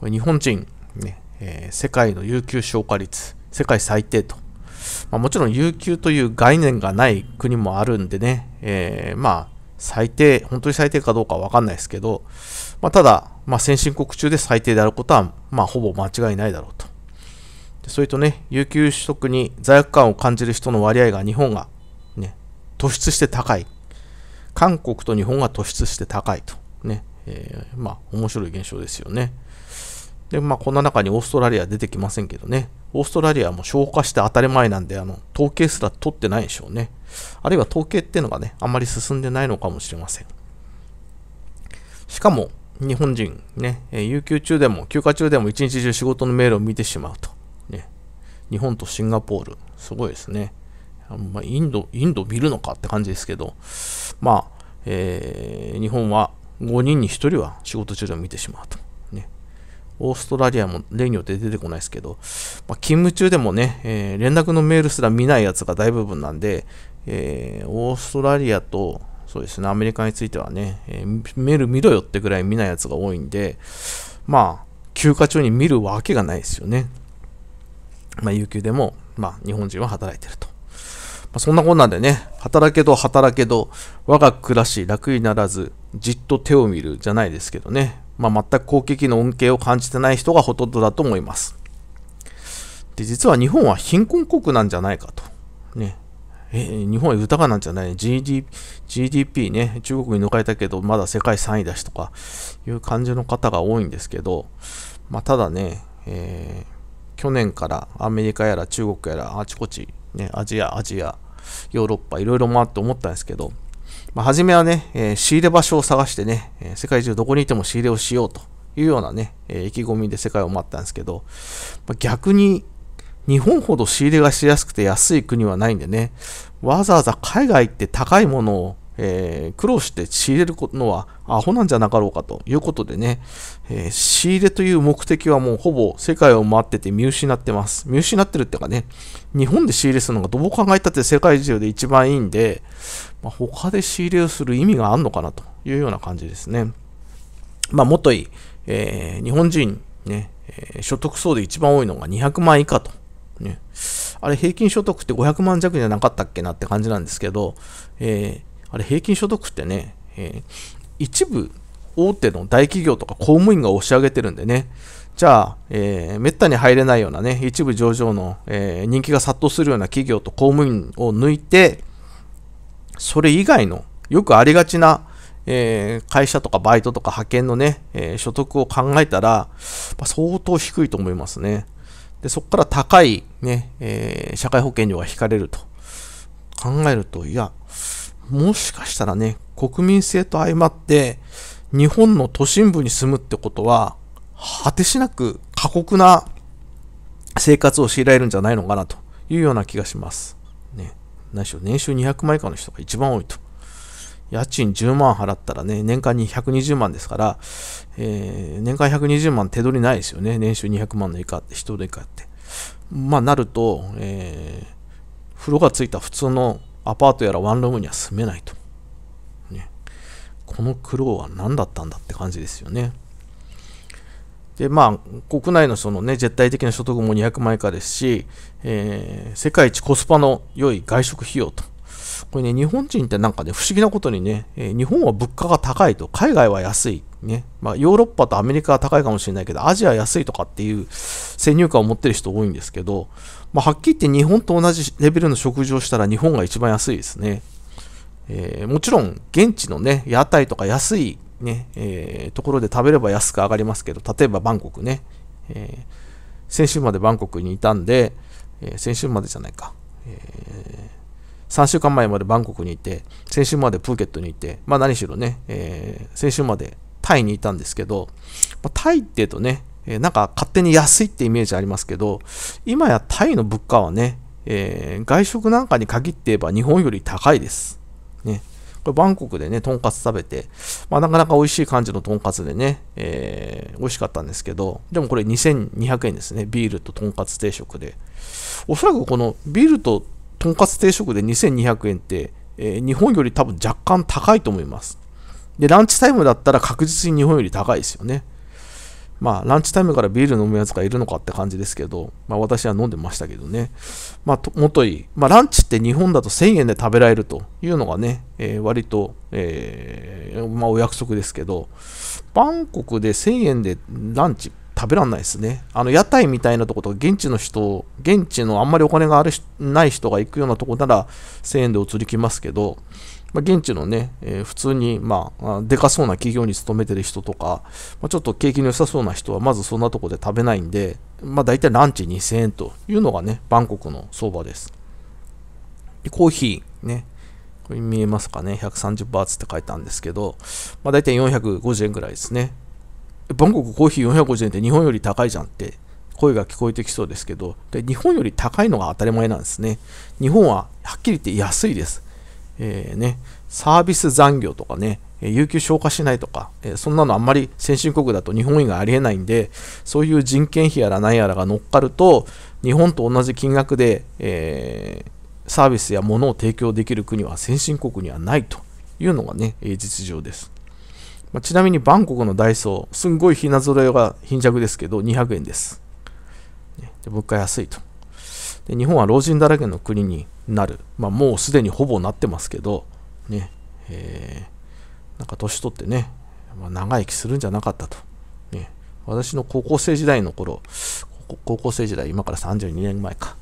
これ日本人ね、えー、世界の有給消化率、世界最低と。まあ、もちろん有給という概念がない国もあるんでね、えー、まあ、最低、本当に最低かどうかわかんないですけど、まあ、ただ、まあ、先進国中で最低であることは、まあ、ほぼ間違いないだろうと。でそれとね、有給取得に罪悪感を感じる人の割合が日本が、ね、突出して高い。韓国と日本が突出して高いと。ね、えー、まあ、面白い現象ですよね。で、まあ、こんな中にオーストラリア出てきませんけどね。オーストラリアも消化して当たり前なんで、あの、統計すら取ってないでしょうね。あるいは統計っていうのがね、あんまり進んでないのかもしれません。しかも、日本人、ね、え有給中でも、休暇中でも一日中仕事のメールを見てしまうと。ね、日本とシンガポール、すごいですね。まインド、インド見るのかって感じですけど、まあ、えー、日本は5人に1人は仕事中でも見てしまうと。オーストラリアも例によって出てこないですけど、まあ、勤務中でもね、えー、連絡のメールすら見ないやつが大部分なんで、えー、オーストラリアと、そうですね、アメリカについてはね、えー、メール見ろよってぐらい見ないやつが多いんで、まあ、休暇中に見るわけがないですよね。まあ、有給でも、まあ、日本人は働いてると。まあ、そんなこんなんでね、働けど働けど、我が暮らし楽にならず、じっと手を見るじゃないですけどね、まあ、全く攻撃の恩恵を感じてない人がほとんどだと思います。で、実は日本は貧困国なんじゃないかと。ね。え日本は豊かなんじゃない ?GDP, GDP ね、中国に抜かれたけど、まだ世界3位だしとかいう感じの方が多いんですけど、まあ、ただね、えー、去年からアメリカやら中国やらあちこち、ね、アジア、アジア、ヨーロッパ、いろいろ回って思ったんですけど、まあ、初めはね、えー、仕入れ場所を探してね、えー、世界中どこにいても仕入れをしようというようなね、えー、意気込みで世界を待ったんですけど、まあ、逆に日本ほど仕入れがしやすくて安い国はないんでね、わざわざ海外行って高いものをえー、苦労して仕入れるのはアホなんじゃなかろうかということでね、えー、仕入れという目的はもうほぼ世界を回ってて見失ってます。見失ってるっていうかね、日本で仕入れするのがどう考えたって世界中で一番いいんで、まあ、他で仕入れをする意味があるのかなというような感じですね。まあ、もといえー、日本人ね、え所得層で一番多いのが200万以下と。ね、あれ平均所得って500万弱じゃなかったっけなって感じなんですけど、えあれ平均所得ってね、えー、一部大手の大企業とか公務員が押し上げてるんでね、じゃあ、えー、めったに入れないようなね、一部上場の、えー、人気が殺到するような企業と公務員を抜いて、それ以外の、よくありがちな、えー、会社とかバイトとか派遣のね、えー、所得を考えたら、まあ、相当低いと思いますね。で、そこから高いね、えー、社会保険料が引かれると考えると、いや、もしかしたらね、国民性と相まって、日本の都心部に住むってことは、果てしなく過酷な生活を強いられるんじゃないのかなというような気がします。ね。何しろ年収200万以下の人が一番多いと。家賃10万払ったらね、年間に120万ですから、えー、年間120万手取りないですよね。年収200万の以下って、人以下って。まあ、なると、えー、風呂がついた普通のアパートやらワンルームには住めないと。ね、この苦労は何だったんだって感じですよね。で、まあ、国内のそのね、絶対的な所得も200万以下ですし、えー、世界一コスパの良い外食費用と。これね、日本人ってなんかね、不思議なことにね、えー、日本は物価が高いと、海外は安いね。まあ、ヨーロッパとアメリカは高いかもしれないけど、アジア安いとかっていう先入観を持ってる人多いんですけど、まあ、はっきり言って日本と同じレベルの食事をしたら日本が一番安いですね。えー、もちろん、現地のね、屋台とか安いね、えー、ところで食べれば安く上がりますけど、例えばバンコクね、えー、先週までバンコクにいたんで、え先週までじゃないか、え3週間前までバンコクにいて、先週までプーケットにいて、まあ何しろね、え先週までタイにいたんですけど、まあ、タイって言うとね、えなんか勝手に安いってイメージありますけど、今やタイの物価はね、えー、外食なんかに限って言えば日本より高いです。ね。これバンコクでね、とんかつ食べて、まあ、なかなか美味しい感じのとんかつでね、えー、美味しかったんですけど、でもこれ2200円ですね。ビールととんかつ定食で。おそらくこのビールととんかつ定食で2200円って、えー、日本より多分若干高いと思います。で、ランチタイムだったら確実に日本より高いですよね。まあ、ランチタイムからビール飲むやつがいるのかって感じですけど、まあ、私は飲んでましたけどね。まあ、もといい。まあ、ランチって日本だと1000円で食べられるというのがね、えー、割と、えー、まあ、お約束ですけど、バンコクで1000円でランチ食べらんないですね。あの、屋台みたいなとことか、現地の人、現地のあんまりお金があるない人が行くようなとこなら1000円で移りきますけど、まあ、現地のね、えー、普通に、まあ、でかそうな企業に勤めてる人とか、まあ、ちょっと景気の良さそうな人は、まずそんなとこで食べないんで、まあ、大体ランチ2000円というのがね、バンコクの相場です。でコーヒー、ね、これ見えますかね、130バーツって書いたんですけど、まあ、大体450円ぐらいですね。バンコクコーヒー450円って日本より高いじゃんって声が聞こえてきそうですけどで、日本より高いのが当たり前なんですね。日本ははっきり言って安いです。えー、ね、サービス残業とかね、有給消化しないとか、えそんなのあんまり先進国だと日本以外ありえないんで、そういう人件費やら何やらが乗っかると、日本と同じ金額で、えー、サービスや物を提供できる国は先進国にはないというのがね、実情です。まあ、ちなみにバンコクのダイソー、すんごい品揃えが貧弱ですけど、200円です。で物価安いと。で日本は老人だらけの国になる、まあ、もうすでにほぼなってますけど、ねえー、なんか年取ってね、まあ、長生きするんじゃなかったと、ね、私の高校生時代の頃高校生時代今から32年前か、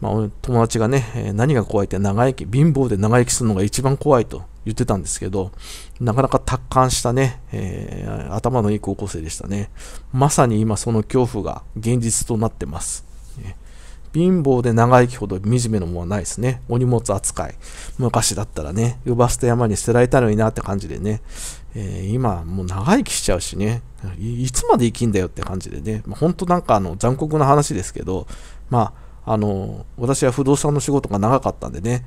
まあ、友達がね何が怖いって長生き貧乏で長生きするのが一番怖いと言ってたんですけどなかなか達観したね、えー、頭のいい高校生でしたねまさに今その恐怖が現実となってます、ね貧乏で長生きほど惨めのものはないですね。お荷物扱い。昔だったらね、呼ば捨て山に捨てられたのになって感じでね、えー、今もう長生きしちゃうしねい、いつまで生きんだよって感じでね、まあ、本当なんかあの残酷な話ですけど、まあ、あの、私は不動産の仕事が長かったんでね、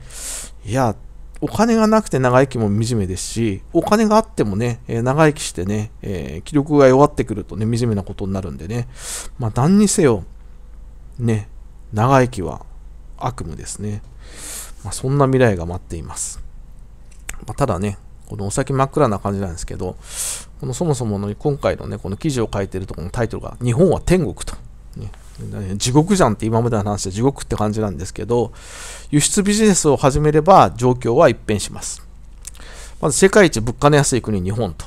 いや、お金がなくて長生きも惨めですし、お金があってもね、えー、長生きしてね、えー、気力が弱ってくるとね、惨めなことになるんでね、まあ何にせよ、ね、長生きは悪夢ですね。まあ、そんな未来が待っています。まあ、ただね、このお先真っ暗な感じなんですけど、このそもそもの今回のね、この記事を書いてるところのタイトルが、日本は天国と。ね、地獄じゃんって今までの話で地獄って感じなんですけど、輸出ビジネスを始めれば状況は一変します。まず世界一物価の安い国日本と。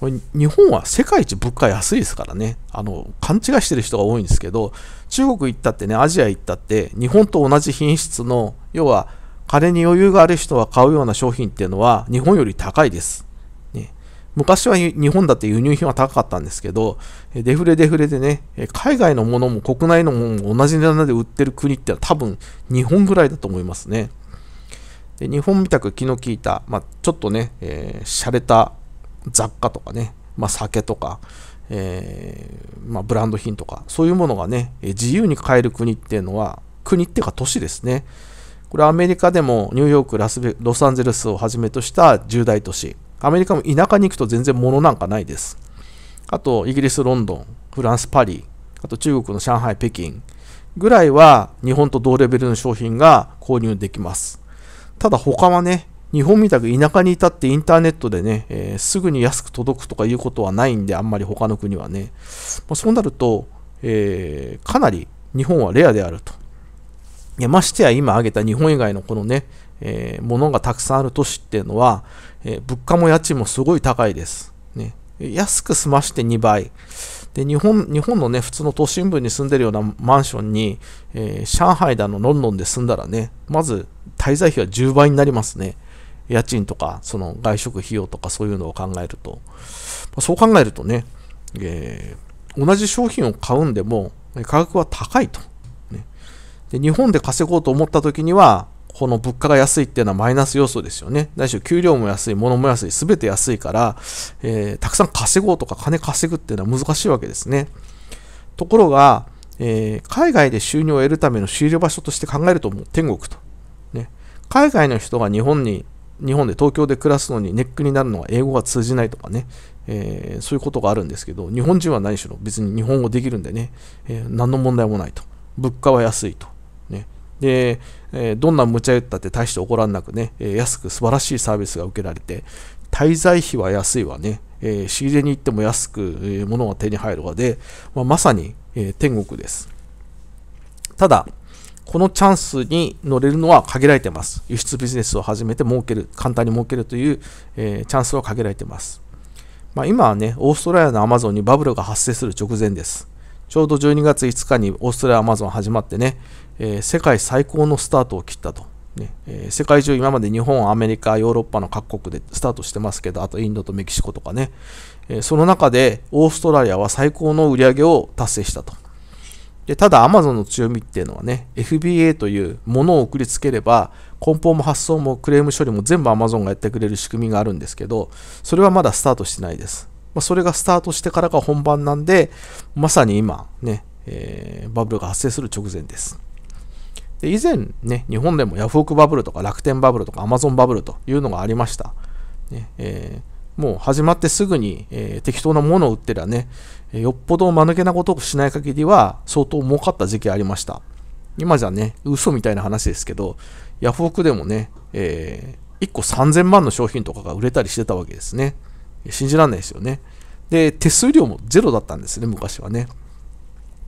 これ日本は世界一物価安いですからねあの、勘違いしてる人が多いんですけど、中国行ったってね、アジア行ったって、日本と同じ品質の、要は金に余裕がある人が買うような商品っていうのは、日本より高いです。ね、昔は日本だって輸入品は高かったんですけど、デフレデフレでね、海外のものも国内のものも同じ値段で売ってる国ってのは多分日本ぐらいだと思いますね。で日本みたく気の利いた、まあ、ちょっとね、えー、洒落た雑貨とかね、まあ、酒とか、えー、まあ、ブランド品とか、そういうものがね、自由に買える国っていうのは、国っていうか都市ですね。これアメリカでもニューヨーク、ラスベロサンゼルスをはじめとした重大都市。アメリカも田舎に行くと全然物なんかないです。あと、イギリス、ロンドン、フランス、パリ、あと中国の上海、北京ぐらいは日本と同レベルの商品が購入できます。ただ他はね、日本みたく田舎にいたってインターネットでね、えー、すぐに安く届くとかいうことはないんで、あんまり他の国はね。まあ、そうなると、えー、かなり日本はレアであると。いやましてや今挙げた日本以外のこのね、えー、ものがたくさんある都市っていうのは、えー、物価も家賃もすごい高いです。ね、安く済まして2倍。で日本日本のね、普通の都心部に住んでるようなマンションに、えー、上海だの、ロンドンで住んだらね、まず滞在費は10倍になりますね。家賃とか、その外食費用とかそういうのを考えると、そう考えるとね、えー、同じ商品を買うんでも、価格は高いと。ね、で日本で稼ごうと思った時には、この物価が安いっていうのはマイナス要素ですよね。ないし給料も安い、物も安い、全て安いから、えー、たくさん稼ごうとか金稼ぐっていうのは難しいわけですね。ところが、えー、海外で収入を得るための収入場所として考えるともう天国と。ね、海外の人が日本に日本で東京で暮らすのにネックになるのは英語が通じないとかね、えー、そういうことがあるんですけど、日本人は何しろ別に日本語できるんでね、えー、何の問題もないと。物価は安いと。ね、で、えー、どんな無茶言ったって大して怒らなくね、え安く素晴らしいサービスが受けられて、滞在費は安いわね、え仕入れに行っても安く、え物が手に入るわで、まあ、まさに、え天国です。ただ、このチャンスに乗れるのは限られてます。輸出ビジネスを始めて儲ける、簡単に儲けるという、えー、チャンスは限られてます。まあ、今はね、オーストラリアのアマゾンにバブルが発生する直前です。ちょうど12月5日にオーストラリアアマゾン始まってね、えー、世界最高のスタートを切ったと。ねえー、世界中今まで日本、アメリカ、ヨーロッパの各国でスタートしてますけど、あとインドとメキシコとかね、えー、その中でオーストラリアは最高の売り上げを達成したと。で、ただ Amazon の強みっていうのはね、FBA というものを送りつければ、梱包も発送もクレーム処理も全部 Amazon がやってくれる仕組みがあるんですけど、それはまだスタートしてないです。まあ、それがスタートしてからが本番なんで、まさに今、ね、えー、バブルが発生する直前です。で以前ね、日本でもヤフオクバブルとか楽天バブルとか Amazon バブルというのがありました。ねえーもう始まってすぐに、えー、適当なものを売ってりゃね、よっぽど間抜けなことをしない限りは相当儲かった時期ありました。今じゃね、嘘みたいな話ですけど、ヤフオクでもね、えー、1個3000万の商品とかが売れたりしてたわけですね。信じられないですよね。で、手数料もゼロだったんですね、昔はね。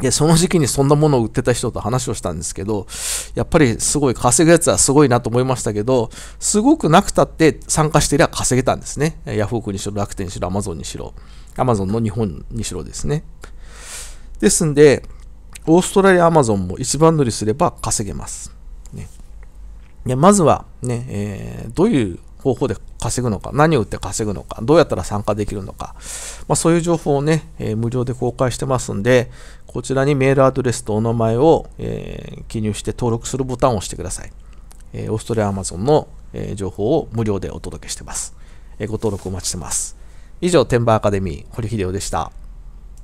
で、その時期にそんなものを売ってた人と話をしたんですけど、やっぱりすごい稼ぐやつはすごいなと思いましたけど、すごくなくたって参加してりゃ稼げたんですね。ヤフオクにしろ、楽天にしろ、アマゾンにしろ、アマゾンの日本にしろですね。ですんで、オーストラリア、アマゾンも一番乗りすれば稼げます。ね、でまずはね、ねえー、どういう方法で稼ぐのか、何を売って稼ぐのか、どうやったら参加できるのか、まあ、そういう情報をね、えー、無料で公開してますんで、こちらにメールアドレスとお名前を、えー、記入して登録するボタンを押してください。えー、オーストラリアアマゾンの、え情報を無料でお届けしてます。えご登録お待ちしてます。以上、天馬アカデミー、堀秀夫でした。